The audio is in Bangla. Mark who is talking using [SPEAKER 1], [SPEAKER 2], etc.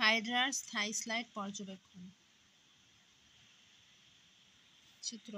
[SPEAKER 1] হাইড্রার স্থায়ী স্লাইড পর্যবেক্ষণ চিত্র